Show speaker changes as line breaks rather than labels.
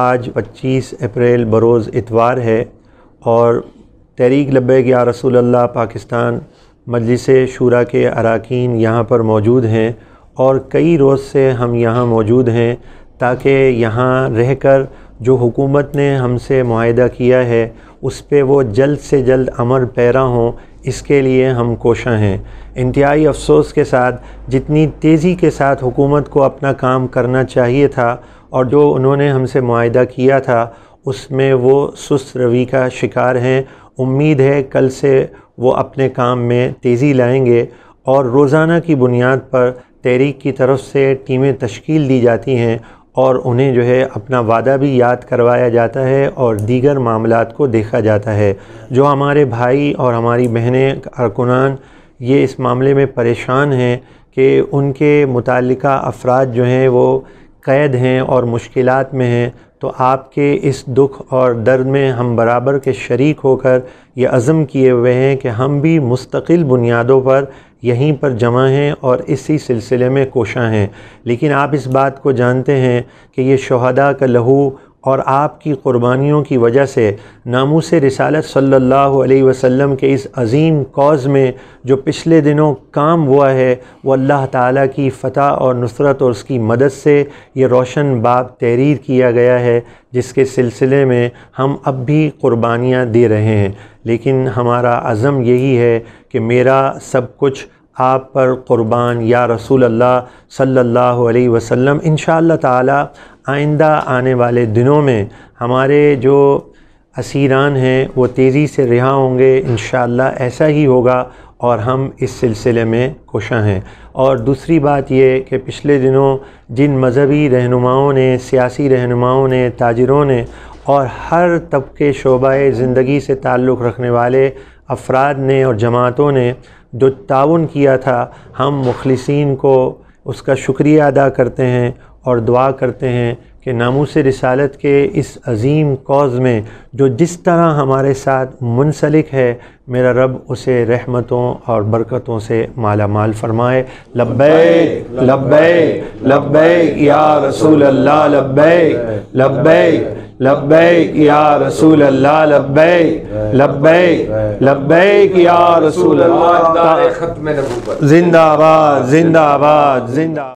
आज 25 अप्रैल बरोज़ इतवार है और तहरीक लब्बे या रसूल अल्लाह पाकिस्तान मजलिस शुरा के अरकान यहाँ पर मौजूद हैं और कई रोज़ से हम यहाँ मौजूद हैं ताकि यहाँ रह कर जो हुकूमत ने हमसे माहा किया है उस पर वो जल्द से जल्द अमर पैरा हों इसके लिए हम कोशा हैं इंतहाई अफसोस के साथ जितनी तेज़ी के साथ हुकूमत को अपना काम करना चाहिए था और जो उन्होंने हमसे माहा किया था उसमें वो सुस्त रवि का शिकार हैं उम्मीद है कल से वो अपने काम में तेज़ी लाएंगे और रोज़ाना की बुनियाद पर तहरीक की तरफ से टीमें तश्कील दी जाती हैं और उन्हें जो है अपना वादा भी याद करवाया जाता है और दीगर मामलों को देखा जाता है जो हमारे भाई और हमारी बहनें अरकुनान ये इस मामले में परेशान हैं कि उनके मुतल अफराद जो हैं वो क़ैद हैं और मुश्किल में हैं तो आपके इस दुख और दर्द में हम बराबर के शरीक होकर ये अज़म किए हुए हैं कि हम भी मुस्तकिल बुनियादों पर यहीं पर जमा हैं और इसी सिलसिले में कोशा हैं लेकिन आप इस बात को जानते हैं कि ये शहदा का लहू और आपकी क़ुरबानियों की वजह से नामूस रिसालत सल्लल्लाहु अलैहि वसल्लम के इस अजीम कॉज़ में जो पिछले दिनों काम हुआ है वो अल्लाह ताला की फ़तह और नुसरत और उसकी मदद से ये रोशन बाब तहरीर किया गया है जिसके सिलसिले में हम अब भी क़ुरबानियाँ दे रहे हैं लेकिन हमारा अज़म यही है कि मेरा सब कुछ आप पर क़ुरबान या रसूल अल्लाह सल्लल्लाहु अलैहि वसल्लम इन ताला आइंदा आने वाले दिनों में हमारे जो असीरान हैं वो तेज़ी से रिहा होंगे इन ऐसा ही होगा और हम इस सिलसिले में कोशा हैं और दूसरी बात ये कि पिछले दिनों जिन मजहबी रहनुमाओं ने सियासी रहनुमाओं ने ताजरों ने और हर तबके शोबा ज़िंदगी से ताल्लुक़ रखने वाले अफराद ने और जमातों ने जो ताउन किया था हम मुखलसिन को उसका शुक्रिया अदा करते हैं और दुआ करते हैं कि नामोस रसालत के इस अजीम कॉज में जो जिस तरह हमारे साथ मुनसलिक है मेरा रब उसे रहमतों और बरकतों से माला माल फरमाए लब्बे लब्बे लब्बे या रसूल अल्लाह लब्बे लब्बे लब्बे या रसूल अल्लाह लब्बे लब्बे लब्बे या रसूल अल्लाह जिंदाबाद जिंदाबाद जिंदा